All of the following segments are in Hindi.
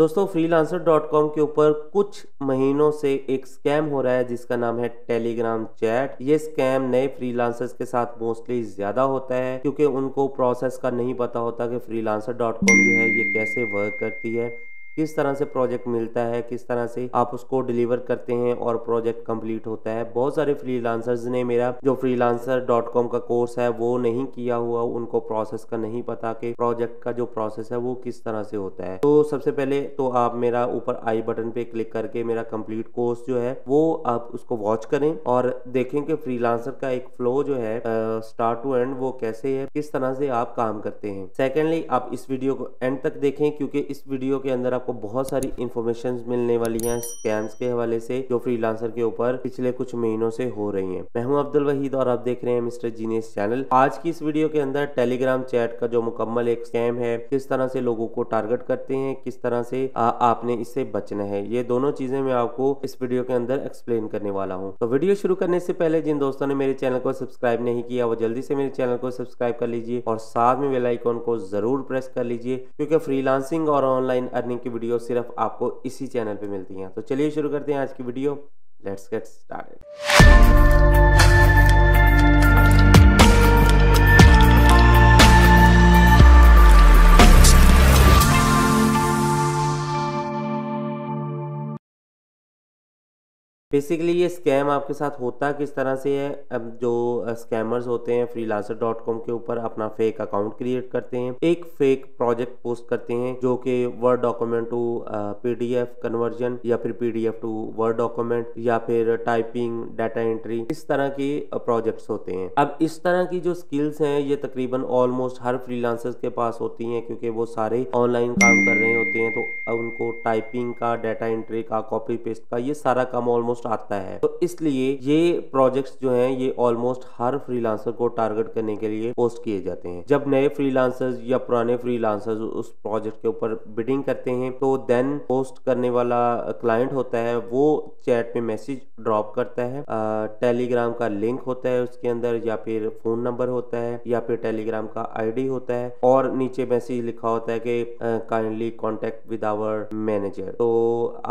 दोस्तों फ्रीलांसर.com के ऊपर कुछ महीनों से एक स्कैम हो रहा है जिसका नाम है टेलीग्राम चैट ये स्कैम नए फ्रीलांसर्स के साथ मोस्टली ज्यादा होता है क्योंकि उनको प्रोसेस का नहीं पता होता कि कॉम जो है ये कैसे वर्क करती है किस तरह से प्रोजेक्ट मिलता है किस तरह से आप उसको डिलीवर करते हैं और प्रोजेक्ट कंप्लीट होता है बहुत सारे फ्रीलांसर्स ने मेरा जो फ्रीलांसर डॉट कॉम का कोर्स है वो नहीं किया हुआ उनको प्रोसेस का नहीं पता कि प्रोजेक्ट का जो प्रोसेस है वो किस तरह से होता है तो सबसे पहले तो आप मेरा ऊपर आई बटन पे क्लिक करके मेरा कम्प्लीट कोर्स जो है वो आप उसको वॉच करें और देखें कि फ्रीलांसर का एक फ्लो जो है स्टार्ट टू एंड वो कैसे है किस तरह से आप काम करते हैं सेकेंडली आप इस वीडियो को एंड तक देखें क्योंकि इस वीडियो के अंदर आपको बहुत सारी इन्फॉर्मेशन मिलने वाली है स्कैम्स के हवाले से जो फ्रीलांसर के ऊपर पिछले कुछ महीनों से हो रही है मैं हूँ अब्दुल वहीद और आप देख रहे हैं मिस्टर जीनेस चैनल आज की इस वीडियो के अंदर टेलीग्राम चैट का जो मुकम्मल एक स्कैम है किस तरह से लोगों को टारगेट करते हैं किस तरह से आ, आपने इससे बचना है ये दोनों चीजें मैं आपको इस वीडियो के अंदर एक्सप्लेन करने वाला हूँ तो वीडियो शुरू करने से पहले जिन दोस्तों ने मेरे चैनल को सब्सक्राइब नहीं किया वो जल्दी से मेरे चैनल को सब्सक्राइब कर लीजिए और साथ में बेलाइकॉन को जरूर प्रेस कर लीजिए क्योंकि फ्रीलांसिंग और ऑनलाइन अर्निंग की वीडियो सिर्फ आपको इसी चैनल पे मिलती हैं तो चलिए शुरू करते हैं आज की video let's get started basically ये स्कैम आपके साथ होता किस तरह से है अब जो स्कैमर्स होते हैं फ्री डॉट कॉम के ऊपर अपना फेक अकाउंट क्रिएट करते हैं एक फेक प्रोजेक्ट पोस्ट करते हैं जो कि word document to PDF conversion या फिर पीडीएफ टू वर्ड डॉक्यूमेंट या फिर टाइपिंग डाटा एंट्री इस तरह के प्रोजेक्ट्स होते हैं अब इस तरह की जो स्किल्स हैं ये तकरीबन ऑलमोस्ट हर फ्रीलांसर्स के पास होती हैं क्योंकि वो सारे ऑनलाइन काम कर रहे होते हैं तो उनको टाइपिंग का डाटा एंट्री का कॉपी पेस्ट का ये सारा काम ऑलमोस्ट ऑलमोस्ट आता है तो इसलिए ये प्रोजेक्ट्स जो हैं ये ऑलमोस्ट हर फ्रीलांसर को टारगेट करने के लिए पोस्ट किए जाते हैं जब नए फ्रीलांसर्स या पुराने फ्रीलांसर्स उस प्रोजेक्ट के ऊपर बिडिंग करते हैं तो देन पोस्ट करने वाला क्लाइंट होता है वो चैट में मैसेज ड्रॉप करता है टेलीग्राम का लिंक होता है उसके अंदर या फिर फोन नंबर होता है या फिर टेलीग्राम का आईडी होता है और नीचे मैसेज लिखा होता है कि kindly contact with our manager तो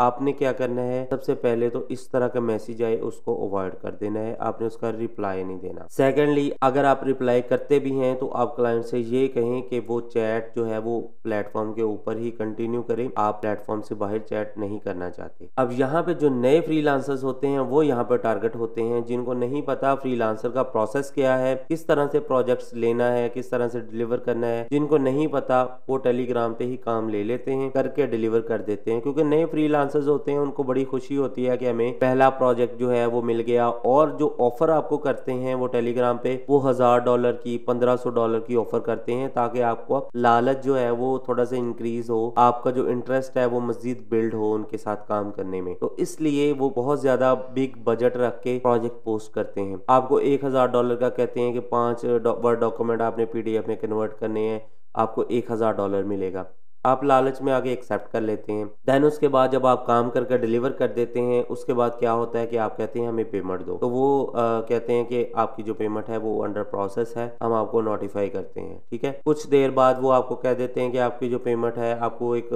आपने क्या करना है सबसे पहले तो इस तरह तरह का मैसेज आए उसको अवॉइड कर देना है आपने उसका रिप्लाई नहीं देना सेकेंडली अगर आप रिप्लाई करते भी हैं तो आप क्लाइंट से ये कहें कि वो चैट जो है वो प्लेटफॉर्म के ऊपर ही कंटिन्यू करें आप प्लेटफॉर्म से बाहर चैट नहीं करना चाहते अब यहाँ पे जो नए फ्री होते हैं वो यहाँ पर टारगेट होते हैं जिनको नहीं पता फ्री का प्रोसेस क्या है किस तरह से प्रोजेक्ट लेना है किस तरह से डिलीवर करना है जिनको नहीं पता वो टेलीग्राम पे ही काम ले लेते हैं करके डिलीवर कर देते हैं क्योंकि नए फ्री होते हैं उनको बड़ी खुशी होती है कि हमें पहला प्रोजेक्ट जो है वो मिल गया और जो ऑफर आपको करते हैं वो टेलीग्राम पे वो हजार डॉलर की पंद्रह सौ डॉलर की ऑफर करते हैं ताकि आपको लालच जो है वो थोड़ा सा इंक्रीज हो आपका जो इंटरेस्ट है वो मजीद बिल्ड हो उनके साथ काम करने में तो इसलिए वो बहुत ज्यादा बिग बजट रख के प्रोजेक्ट पोस्ट करते हैं आपको एक हजार डॉलर का कहते हैं कि पांच वर्ड डॉक्यूमेंट आपने पीडीएफ में कन्वर्ट करने हैं आपको एक हजार डॉलर मिलेगा आप लालच में आगे एक्सेप्ट कर लेते हैं देन उसके बाद जब आप काम करके डिलीवर कर देते हैं उसके बाद क्या होता है कि आप कहते हैं हमें पेमेंट दो तो वो आ, कहते हैं कि आपकी जो पेमेंट है वो अंडर प्रोसेस है हम आपको नोटिफाई करते हैं ठीक है कुछ देर बाद वो आपको कह देते हैं कि आपकी जो पेमेंट है आपको एक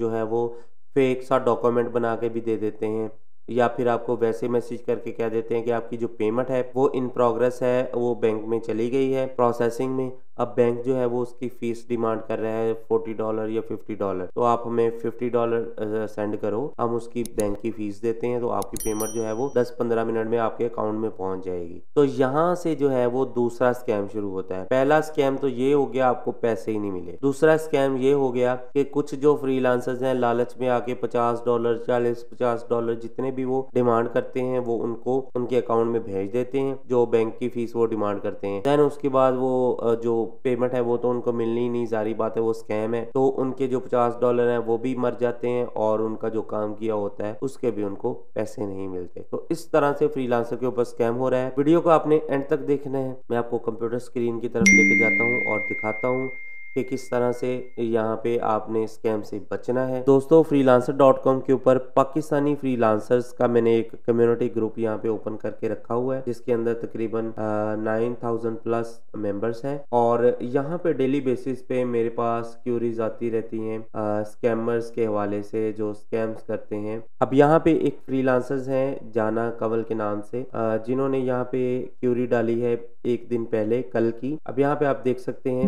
जो है वो फेक सा डॉक्यूमेंट बना के भी दे देते हैं या फिर आपको वैसे मैसेज करके कह देते हैं कि आपकी जो पेमेंट है वो इन प्रोग्रेस है वो बैंक में चली गई है प्रोसेसिंग में अब बैंक जो है वो उसकी फीस डिमांड कर रहा है फोर्टी डॉलर या फिफ्टी डॉलर तो आप हमें फिफ्टी डॉलर सेंड करो हम उसकी बैंक की फीस देते हैं तो आपकी पेमेंट जो है वो दस पंद्रह मिनट में आपके अकाउंट में पहुंच जाएगी तो यहाँ से जो है वो दूसरा स्कैम शुरू होता है पहला स्कैम तो ये हो गया आपको पैसे ही नहीं मिले दूसरा स्कैम ये हो गया कि कुछ जो फ्री हैं लालच में आके पचास डॉलर चालीस पचास डॉलर जितने में भी वो डिमांड करते हैं वो उनको उनके अकाउंट में भेज देते हैं जो बैंक की फीस वो डिमांड करते हैं देन उसके बाद वो जो पेमेंट है वो तो उनको मिलनी नहीं सारी बात है वो स्कैम है तो उनके जो पचास डॉलर है वो भी मर जाते हैं और उनका जो काम किया होता है उसके भी उनको पैसे नहीं मिलते तो इस तरह से फ्रीलांसर के ऊपर स्कैम हो रहा है वीडियो को आपने एंड तक देखना है मैं आपको कंप्यूटर स्क्रीन की तरफ लेके जाता हूँ और दिखाता हूँ कि किस तरह से यहाँ पे आपने स्कैम से बचना है दोस्तों फ्रीलांसर डॉट कॉम के ऊपर पाकिस्तानी फ्रीलांसर्स का मैंने एक कम्युनिटी ग्रुप यहाँ पे ओपन करके रखा हुआ है जिसके अंदर तकरीबन नाइन थाउजेंड प्लस मेंबर्स हैं और यहाँ पे डेली बेसिस पे मेरे पास क्यूरीज आती रहती हैं स्कैमर्स के हवाले से जो स्कैम्स करते हैं अब यहाँ पे एक फ्री हैं जाना कंवल के नाम से जिन्होंने यहाँ पे क्यूरी डाली है एक दिन पहले कल की अब यहाँ पे आप देख सकते हैं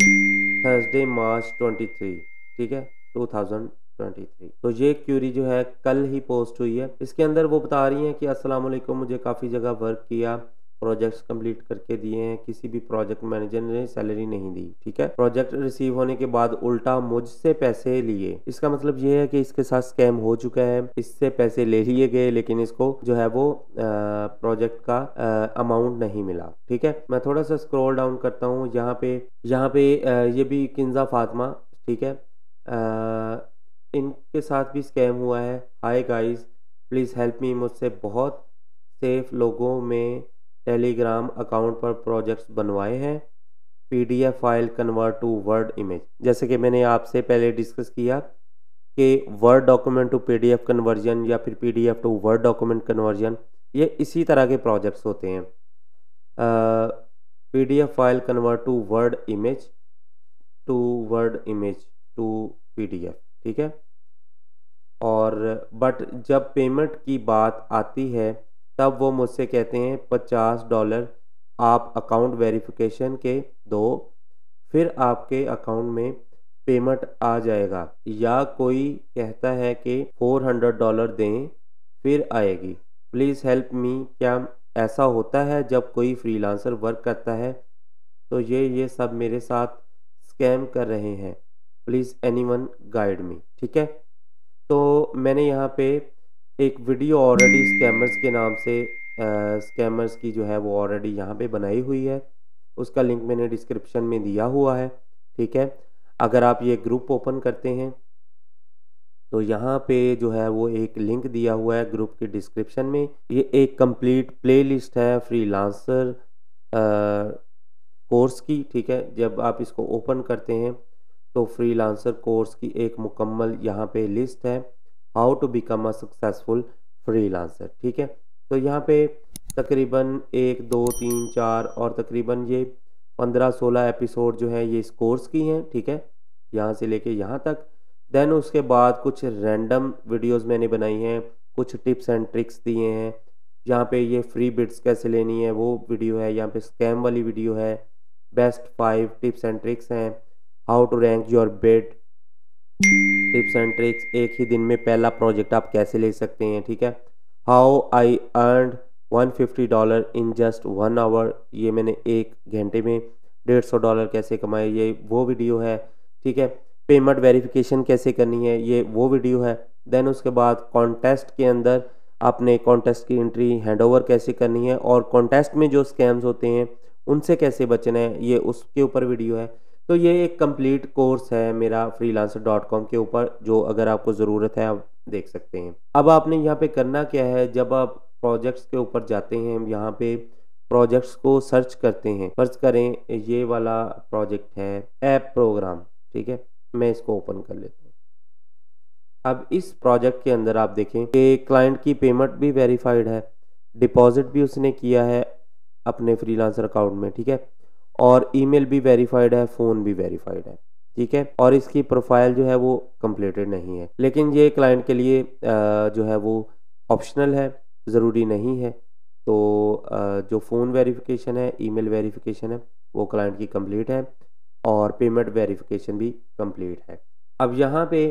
थर्सडे वेडनेसडे मार्च 23 ठीक है 2023 तो ये क्यूरी जो है कल ही पोस्ट हुई है इसके अंदर वो बता रही हैं कि अस्सलाम मुझे काफ़ी जगह वर्क किया प्रोजेक्ट्स कंप्लीट करके दिए हैं किसी भी प्रोजेक्ट मैनेजर ने सैलरी नहीं दी ठीक है प्रोजेक्ट रिसीव होने के बाद उल्टा मुझसे पैसे लिए इसका मतलब ये है कि इसके साथ स्कैम हो चुका है इससे पैसे ले लिए गए लेकिन इसको जो है वो प्रोजेक्ट का अमाउंट नहीं मिला ठीक है मैं थोड़ा सा स्क्रोल डाउन करता हूँ यहाँ पे यहाँ पे आ, ये भी किन्जा फातमा ठीक है आ, इनके साथ भी स्कैम हुआ है hi guys please help me मुझसे बहुत सेफ लोगों में टेलीग्राम अकाउंट पर प्रोजेक्ट्स बनवाए हैं PDF file convert to word image जैसे कि मैंने आपसे पहले डिस्कस किया कि word document to PDF conversion या फिर PDF to word document conversion ये इसी तरह के प्रोजेक्ट्स होते हैं PDF file convert to word image to word image to PDF ठीक है और बट जब पेमेंट की बात आती है तब वो मुझसे कहते हैं पचास डॉलर आप अकाउंट वेरिफिकेशन के दो फिर आपके अकाउंट में पेमेंट आ जाएगा या कोई कहता है कि फोर हंड्रेड डॉलर दें फिर आएगी प्लीज़ हेल्प मी क्या ऐसा होता है जब कोई फ्रीलांसर वर्क करता है तो ये ये सब मेरे साथ स्कैम कर रहे हैं प्लीज़ एनीवन गाइड मी ठीक है तो मैंने यहाँ पे एक वीडियो ऑलरेडी स्कैमर्स के नाम से स्कैमर्स की जो है वो ऑलरेडी यहाँ पे बनाई हुई है उसका लिंक मैंने डिस्क्रिप्शन में दिया हुआ है ठीक है अगर आप ये ग्रुप ओपन करते हैं तो यहाँ पे जो है वो एक लिंक दिया हुआ है ग्रुप के डिस्क्रिप्शन में ये एक कंप्लीट प्लेलिस्ट है फ्रीलांसर कोर्स की ठीक है जब आप इसको ओपन करते हैं तो फ्रीलांसर कोर्स की एक मुकम्मल यहाँ पे लिस्ट है how to become a successful freelancer ठीक है तो यहाँ पे तकरीबन एक दो तीन चार और तकरीबन ये पंद्रह सोलह एपिसोड जो है ये इस कोर्स की हैं ठीक है यहाँ से लेके यहाँ तक देन उसके बाद कुछ रैंडम वीडियोस मैंने बनाई हैं कुछ टिप्स एंड ट्रिक्स दिए हैं यहाँ पे ये फ्री बिट्स कैसे लेनी है वो वीडियो है यहाँ पे स्कैम वाली वीडियो है best five tips and tricks हैं how to rank your bid tips and tricks एक ही दिन में पहला प्रोजेक्ट आप कैसे ले सकते हैं ठीक है how I earn 150 dollar in just one hour ये मैंने एक घंटे में डेढ़ सौ डॉलर कैसे कमाए ये वो वीडियो है ठीक है पेमेंट वेरिफिकेशन कैसे करनी है ये वो वीडियो है देन उसके बाद कॉन्टेस्ट के अंदर आपने कॉन्टेस्ट की एंट्री हैंडओवर कैसे करनी है और कॉन्टेस्ट में जो स्कैम्स होते हैं उनसे कैसे बचना है ये उसके ऊपर वीडियो है तो ये एक कंप्लीट कोर्स है मेरा फ्रीलांसर डॉट कॉम के ऊपर जो अगर आपको ज़रूरत है आप देख सकते हैं अब आपने यहाँ पे करना क्या है जब आप प्रोजेक्ट्स के ऊपर जाते हैं यहाँ पे प्रोजेक्ट्स को सर्च करते हैं सर्च करें ये वाला प्रोजेक्ट है ऐप प्रोग्राम ठीक है मैं इसको ओपन कर लेता हूँ अब इस प्रोजेक्ट के अंदर आप देखें कि क्लाइंट की पेमेंट भी वेरीफाइड है डिपॉजिट भी उसने किया है अपने फ्रीलांसर अकाउंट में ठीक है और ईमेल भी वेरीफाइड है फ़ोन भी वेरीफाइड है ठीक है और इसकी प्रोफाइल जो है वो कंप्लीटेड नहीं है लेकिन ये क्लाइंट के लिए जो है वो ऑप्शनल है ज़रूरी नहीं है तो जो फ़ोन वेरिफिकेशन है ईमेल वेरिफिकेशन है वो क्लाइंट की कंप्लीट है और पेमेंट वेरिफिकेशन भी कंप्लीट है अब यहाँ पे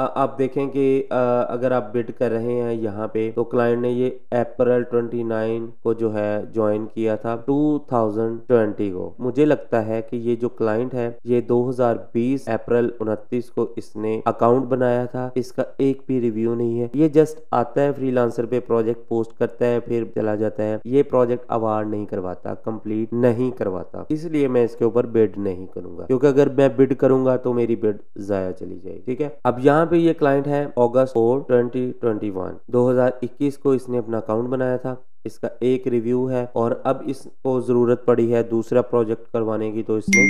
आप देखें कि अगर आप बिड कर रहे हैं यहाँ पे तो क्लाइंट ने ये अप्रैल 29 को जो है ज्वाइन किया था 2020 को मुझे लगता है कि ये जो क्लाइंट है ये 2020 अप्रैल 29 को इसने अकाउंट बनाया था इसका एक भी रिव्यू नहीं है ये जस्ट आता है फ्रीलांसर पे प्रोजेक्ट पोस्ट करता है फिर चला जाता है ये प्रोजेक्ट अवार्ड नहीं करवाता कम्प्लीट नहीं करवाता इसलिए मैं इसके ऊपर बिड नहीं करूंगा क्योंकि अगर मैं बिड करूंगा तो मेरी बिड जया चली जाएगी ठीक है अब यहाँ यहाँ पे ये क्लाइंट है अगस्त और 2021 2021 को इसने अपना अकाउंट बनाया था इसका एक रिव्यू है और अब इसको ज़रूरत पड़ी है दूसरा प्रोजेक्ट करवाने की तो इसने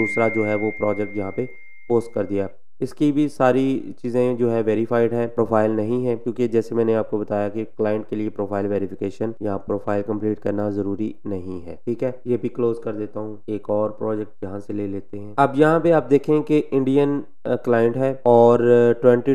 दूसरा जो है वो प्रोजेक्ट यहाँ पे पोस्ट कर दिया इसकी भी सारी चीज़ें जो है वेरीफाइड हैं प्रोफाइल नहीं है क्योंकि जैसे मैंने आपको बताया कि क्लाइंट के लिए प्रोफाइल वेरिफिकेशन या प्रोफाइल कंप्लीट करना ज़रूरी नहीं है ठीक है ये भी क्लोज कर देता हूँ एक और प्रोजेक्ट यहाँ से ले लेते हैं अब यहाँ पे आप देखें कि इंडियन क्लाइंट है और 2021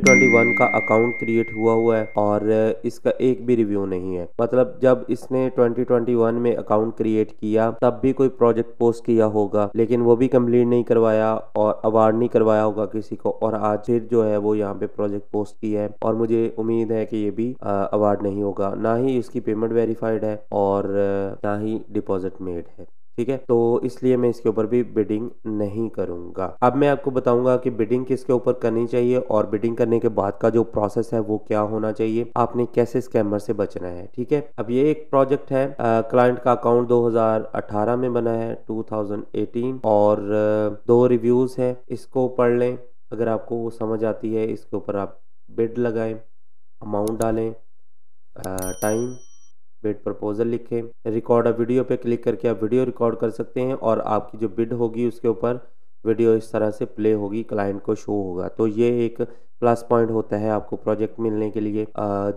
का अकाउंट क्रिएट हुआ हुआ है और इसका एक भी रिव्यू नहीं है मतलब जब इसने 2021 में अकाउंट क्रिएट किया तब भी कोई प्रोजेक्ट पोस्ट किया होगा लेकिन वो भी कंप्लीट नहीं करवाया और अवार्ड नहीं करवाया होगा किसी को को तो और आज फिर जो है वो यहाँ पे प्रोजेक्ट पोस्ट की है और मुझे उम्मीद है कि ये भी अवार्ड नहीं होगा ना ही इसकी पेमेंट वेरीफाइड है और ना ही डिपॉजिट मेड है ठीक है तो इसलिए मैं इसके ऊपर भी बिडिंग नहीं करूंगा अब मैं आपको बताऊंगा कि बिडिंग किसके ऊपर करनी चाहिए और बिडिंग करने के बाद का जो प्रोसेस है वो क्या होना चाहिए आपने कैसे स्कैमर से बचना है ठीक है अब ये एक प्रोजेक्ट है क्लाइंट का अकाउंट 2018 में बना है 2018 और दो रिव्यूज है इसको पढ़ लें अगर आपको वो समझ आती है इसके ऊपर आप बिड लगाएं अमाउंट डालें टाइम बिड प्रपोजल लिखें रिकॉर्ड अ वीडियो पे क्लिक करके आप वीडियो रिकॉर्ड कर सकते हैं और आपकी जो बिड होगी उसके ऊपर वीडियो इस तरह से प्ले होगी क्लाइंट को शो होगा तो ये एक प्लस पॉइंट होता है आपको प्रोजेक्ट मिलने के लिए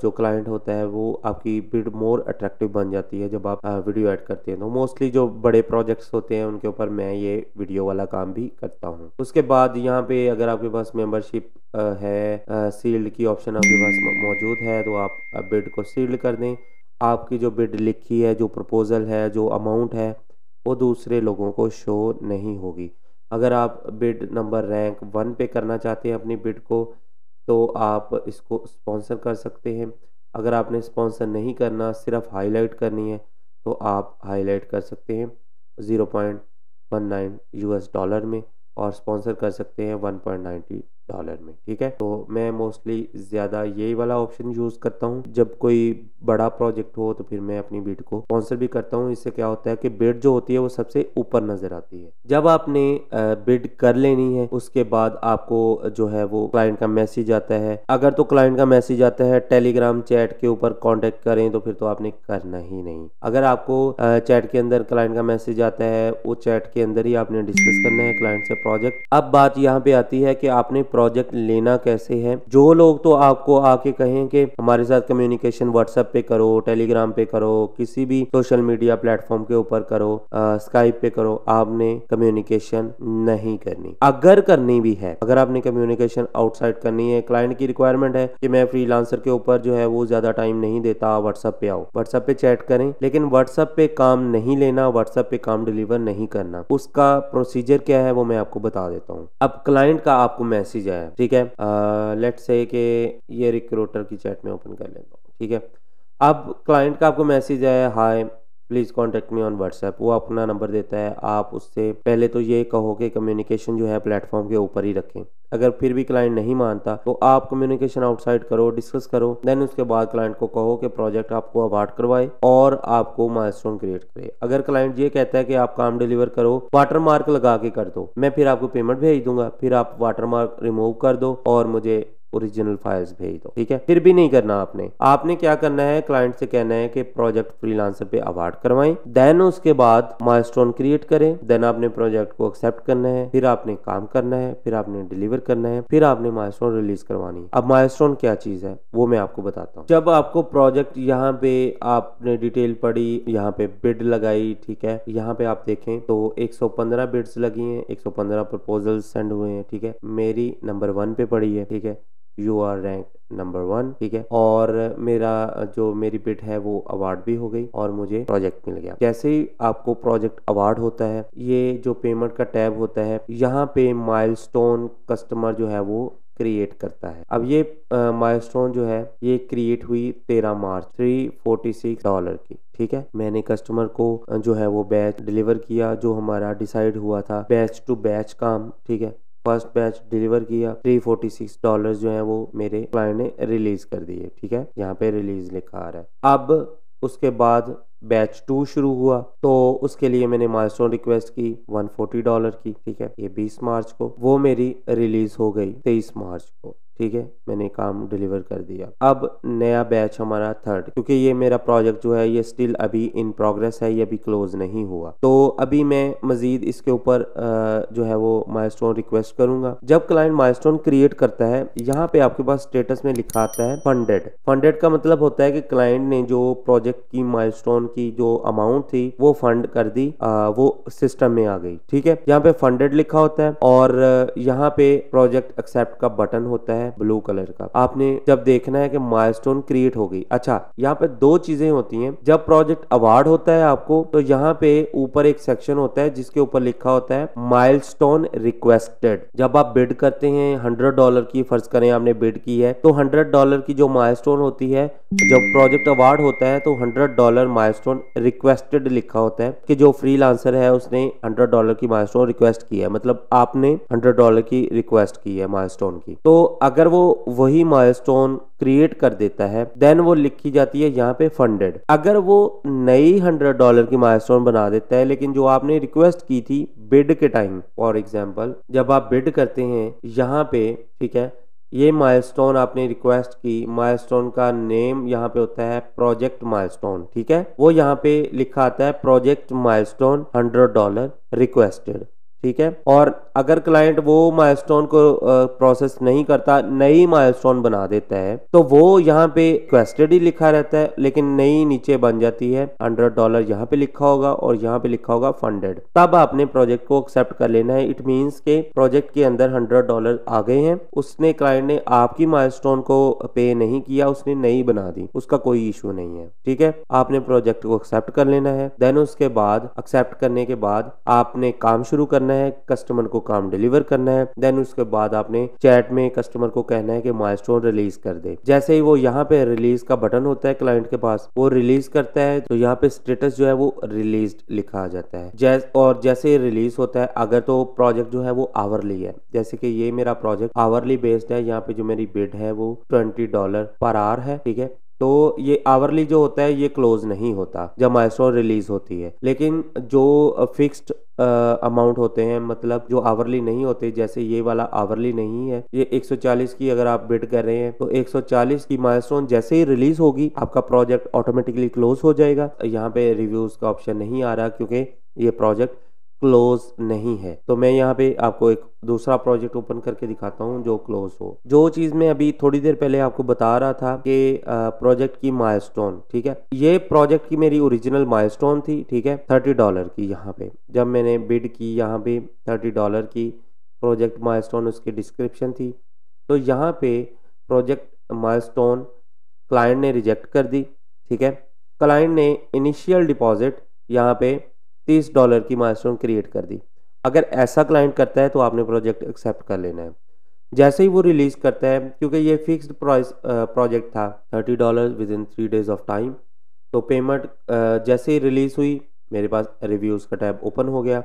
जो क्लाइंट होता है वो आपकी बिड मोर अट्रैक्टिव बन जाती है जब आप वीडियो ऐड करते हैं तो मोस्टली जो बड़े प्रोजेक्ट्स होते हैं उनके ऊपर मैं ये वीडियो वाला काम भी करता हूँ उसके बाद यहाँ पे अगर आपके पास मेंबरशिप है सील्ड की ऑप्शन आपके पास मौजूद है तो आप बिड को सील्ड कर दें आपकी जो बिड लिखी है जो प्रपोज़ल है जो अमाउंट है वो दूसरे लोगों को शो नहीं होगी अगर आप बिड नंबर रैंक वन पे करना चाहते हैं अपनी बिड को तो आप इसको स्पॉन्सर कर सकते हैं अगर आपने स्पॉन्सर नहीं करना सिर्फ हाईलाइट करनी है तो आप हाईलाइट कर सकते हैं zero point one nine US dollar में और स्पॉन्सर कर सकते हैं वन पॉइंट नाइन्टी डॉलर में ठीक है तो मैं मोस्टली ज़्यादा यही वाला ऑप्शन यूज़ करता हूँ जब कोई बड़ा प्रोजेक्ट हो तो फिर मैं अपनी बिड को स्पॉन्सर भी करता हूँ इससे क्या होता है कि बिट जो होती है वो सबसे ऊपर नज़र आती है जब आपने बिड कर लेनी है उसके बाद आपको जो है वो क्लाइंट का मैसेज आता है अगर तो क्लाइंट का मैसेज आता है टेलीग्राम चैट के ऊपर कॉन्टेक्ट करें तो फिर तो आपने करना ही नहीं अगर आपको चैट के अंदर क्लाइंट का मैसेज आता है वो चैट के अंदर ही आपने डिस्कस करना है क्लाइंट से प्रोजेक्ट अब बात यहाँ पे आती है कि आपने प्रोजेक्ट लेना कैसे है जो लोग तो आपको आके कहें कि हमारे साथ कम्युनिकेशन व्हाट्सएप पे करो टेलीग्राम पे करो किसी भी सोशल मीडिया प्लेटफॉर्म के ऊपर करो स्काइप पे करो आपने कम्युनिकेशन नहीं करनी अगर करनी भी है अगर आपने कम्युनिकेशन आउटसाइड करनी है क्लाइंट की रिक्वायरमेंट है कि मैं फ्रीलांसर के ऊपर जो है वो ज्यादा टाइम नहीं देता व्हाट्सएप पे आओ व्हाट्सएप पे चैट करें लेकिन व्हाट्सएप पे काम नहीं लेना व्हाट्सएप पे काम डिलीवर नहीं करना उसका प्रोसीजर क्या है वो मैं आपको बता देता हूँ अब क्लाइंट का आपको मैसेज चीज आया ठीक है लेट से कि ये रिक्रूटर की चैट में ओपन कर लेता हूँ ठीक है अब क्लाइंट का आपको मैसेज आया hi please contact me on WhatsApp वो अपना नंबर देता है आप उससे पहले तो ये कहो कि कम्युनिकेशन जो है प्लेटफॉर्म के ऊपर ही रखें अगर फिर भी क्लाइंट नहीं मानता तो आप कम्युनिकेशन आउटसाइड करो डिस्कस करो देन उसके बाद क्लाइंट को कहो कि प्रोजेक्ट आपको अवार्ड करवाए और आपको माइलस्टोन क्रिएट करे अगर क्लाइंट ये कहता है कि आप काम डिलीवर करो वाटर मार्क लगा के कर दो मैं फिर आपको पेमेंट भेज दूंगा फिर आप वाटर मार्क रिमूव कर दो और मुझे ओरिजिनल फाइल्स भेज दो ठीक है फिर भी नहीं करना आपने आपने क्या करना है क्लाइंट से कहना है कि प्रोजेक्ट फ्रीलांसर पे अवार्ड करवाएं देन उसके बाद माइलस्टोन क्रिएट करें देन आपने प्रोजेक्ट को एक्सेप्ट करना है फिर आपने काम करना है फिर आपने डिलीवर करना है फिर आपने माइलस्टोन रिलीज करवानी है अब माइलस्टोन क्या चीज है वो मैं आपको बताता हूँ जब आपको प्रोजेक्ट यहाँ पे आपने डिटेल पढ़ी यहाँ पे बिड लगाई ठीक है यहाँ पे आप देखें तो पंद्रह बिड्स लगी सौ पंद्रह प्रपोजल सेंड हुए हैं ठीक है मेरी नंबर वन पे पड़ी है ठीक है you are rank number one ठीक है और मेरा जो मेरी बिट है वो अवार्ड भी हो गई और मुझे प्रोजेक्ट मिल गया जैसे ही आपको प्रोजेक्ट अवार्ड होता है ये जो पेमेंट का टैब होता है यहाँ पे माइलस्टोन कस्टमर जो है वो क्रिएट करता है अब ये माइलस्टोन जो है ये क्रिएट हुई तेरह March three forty six dollar की ठीक है मैंने कस्टमर को जो है वो बैच डिलीवर किया जो हमारा डिसाइड हुआ था बैच टू बैच काम ठीक है फर्स्ट बैच डिलीवर किया 346 डॉलर्स जो है वो मेरे क्लाइंट ने रिलीज कर दिए ठीक है यहाँ पे रिलीज लिखा आ रहा है अब उसके बाद बैच टू शुरू हुआ तो उसके लिए मैंने माइलस्टोन रिक्वेस्ट की 140 डॉलर की ठीक है ये 20 मार्च को वो मेरी रिलीज हो गई 23 मार्च को ठीक है मैंने काम डिलीवर कर दिया अब नया बैच हमारा थर्ड क्योंकि ये मेरा प्रोजेक्ट जो है ये स्टिल अभी इन प्रोग्रेस है ये अभी क्लोज नहीं हुआ तो अभी मैं मजीद इसके ऊपर जो है वो माइलस्टोन रिक्वेस्ट करूंगा जब क्लाइंट माइलस्टोन क्रिएट करता है यहाँ पे आपके पास स्टेटस में लिखा आता है फंडेड फंडेड का मतलब होता है कि क्लाइंट ने जो प्रोजेक्ट की माइल की जो अमाउंट थी वो फंड कर दी आ, वो सिस्टम में आ गई ठीक है यहाँ पे फंडेड लिखा होता है और यहाँ पे प्रोजेक्ट एक्सेप्ट का बटन होता है ब्लू कलर का आपने जब देखना है कि माइलस्टोन क्रिएट हो गई अच्छा यहाँ पे दो चीजें होती हैं जब प्रोजेक्ट अवार्ड होता है आपको तो यहाँ पे ऊपर एक सेक्शन होता है जिसके ऊपर लिखा होता है माइलस्टोन रिक्वेस्टेड जब आप बिड करते हैं हंड्रेड डॉलर की फर्ज करें आपने बिड की है तो हंड्रेड डॉलर की जो माइलस्टोन होती है जब प्रोजेक्ट अवार्ड होता है तो hundred dollar mile milestone requested लिखा होता है कि जो फ्रीलांसर है उसने 100 डॉलर की माइलस्टोन रिक्वेस्ट की है मतलब आपने 100 डॉलर की रिक्वेस्ट की है माइलस्टोन की तो अगर वो वही माइलस्टोन क्रिएट कर देता है देन वो लिखी जाती है यहाँ पे फंडेड अगर वो नई हंड्रेड डॉलर की माइलस्टोन बना देता है लेकिन जो आपने रिक्वेस्ट की थी बिड के टाइम फॉर एग्जाम्पल जब आप बिड करते हैं यहाँ पे ठीक है ये माइलस्टोन आपने रिक्वेस्ट की माइलस्टोन का नेम यहाँ पे होता है प्रोजेक्ट माइलस्टोन ठीक है वो यहाँ पे लिखा आता है project milestone hundred dollar requested ठीक है और अगर क्लाइंट वो माइलस्टोन को प्रोसेस नहीं करता नई माइलस्टोन बना देता है तो वो यहाँ पे क्वेस्टेड ही लिखा रहता है लेकिन नई नीचे बन जाती है हंड्रेड डॉलर यहाँ पे लिखा होगा और यहाँ पे लिखा होगा फंडेड तब आपने प्रोजेक्ट को एक्सेप्ट कर लेना है इट मीन्स के प्रोजेक्ट के अंदर हंड्रेड डॉलर आ गए हैं उसने क्लाइंट ने आपकी माइल को पे नहीं किया उसने नई बना दी उसका कोई इशू नहीं है ठीक है आपने प्रोजेक्ट को एक्सेप्ट कर लेना है देन उसके बाद एक्सेप्ट करने के बाद आपने काम शुरू करना करना है कस्टमर को काम डिलीवर करना है देन उसके बाद आपने चैट में कस्टमर को कहना है कि माइलस्टोन रिलीज कर दे जैसे ही वो यहाँ पे रिलीज का बटन होता है क्लाइंट के पास वो रिलीज करता है तो यहाँ पे स्टेटस जो है वो रिलीज लिखा जाता है जैस और जैसे रिलीज होता है अगर तो प्रोजेक्ट जो है वो आवरली है जैसे कि ये मेरा प्रोजेक्ट आवरली बेस्ड है यहाँ पे जो मेरी बिड है वो ट्वेंटी डॉलर पर आवर है ठीक है तो ये आवरली जो होता है ये क्लोज नहीं होता जब माइलस्टोन रिलीज होती है लेकिन जो फिक्स्ड अमाउंट होते हैं मतलब जो आवरली नहीं होते जैसे ये वाला आवरली नहीं है ये 140 की अगर आप बेट कर रहे हैं तो 140 की माइलस्टोन जैसे ही रिलीज होगी आपका प्रोजेक्ट ऑटोमेटिकली क्लोज हो जाएगा यहाँ पे रिव्यूज का ऑप्शन नहीं आ रहा क्योंकि ये प्रोजेक्ट क्लोज नहीं है तो मैं यहाँ पे आपको एक दूसरा प्रोजेक्ट ओपन करके दिखाता हूँ जो क्लोज हो जो चीज मैं अभी थोड़ी देर पहले आपको बता रहा था कि प्रोजेक्ट की माइलस्टोन ठीक है ये प्रोजेक्ट की मेरी ओरिजिनल माइलस्टोन थी ठीक है थर्टी डॉलर की यहाँ पे जब मैंने बिड की यहाँ पे थर्टी डॉलर की प्रोजेक्ट माइलस्टोन उसकी डिस्क्रिप्शन थी तो यहाँ पे प्रोजेक्ट माइलस्टोन क्लाइंट ने रिजेक्ट कर दी ठीक है क्लाइंट ने इनिशियल डिपॉजिट यहाँ पे तीस डॉलर की माइलस्टोन क्रिएट कर दी अगर ऐसा क्लाइंट करता है तो आपने प्रोजेक्ट एक्सेप्ट कर लेना है जैसे ही वो रिलीज करता है क्योंकि ये फिक्स्ड प्राइस प्रोजेक्ट था thirty dollar within three days of time तो पेमेंट जैसे ही रिलीज़ हुई मेरे पास रिव्यूज़ का टैब ओपन हो गया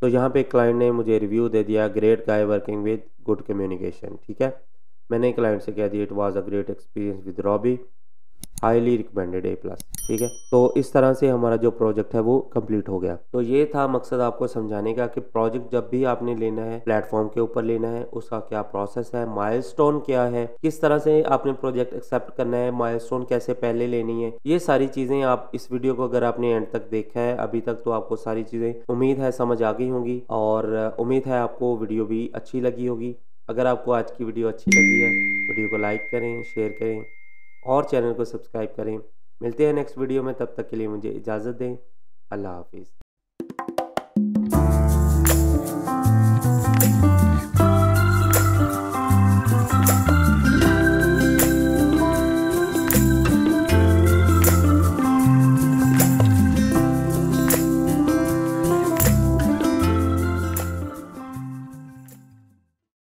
तो यहाँ पे क्लाइंट ने मुझे रिव्यू दे दिया great guy working with good communication ठीक है मैंने क्लाइंट से कह दिया it was a great experience with Robbie highly recommended A plus ठीक है तो इस तरह से हमारा जो प्रोजेक्ट है वो कंप्लीट हो गया तो ये था मकसद आपको समझाने का कि प्रोजेक्ट जब भी आपने लेना है प्लेटफॉर्म के ऊपर लेना है उसका क्या प्रोसेस है माइलस्टोन क्या है किस तरह से आपने प्रोजेक्ट एक्सेप्ट करना है माइलस्टोन कैसे पहले लेनी है ये सारी चीजें आप इस वीडियो को अगर आपने एंड तक देखा है अभी तक तो आपको सारी चीजें उम्मीद है समझ आ गई होंगी और उम्मीद है आपको वीडियो भी अच्छी लगी होगी अगर आपको आज की वीडियो अच्छी लगी है वीडियो को लाइक करें शेयर करें और चैनल को सब्सक्राइब करें मिलते हैं नेक्स्ट वीडियो में तब तक के लिए मुझे इजाज़त दें अल्लाह हाफिज़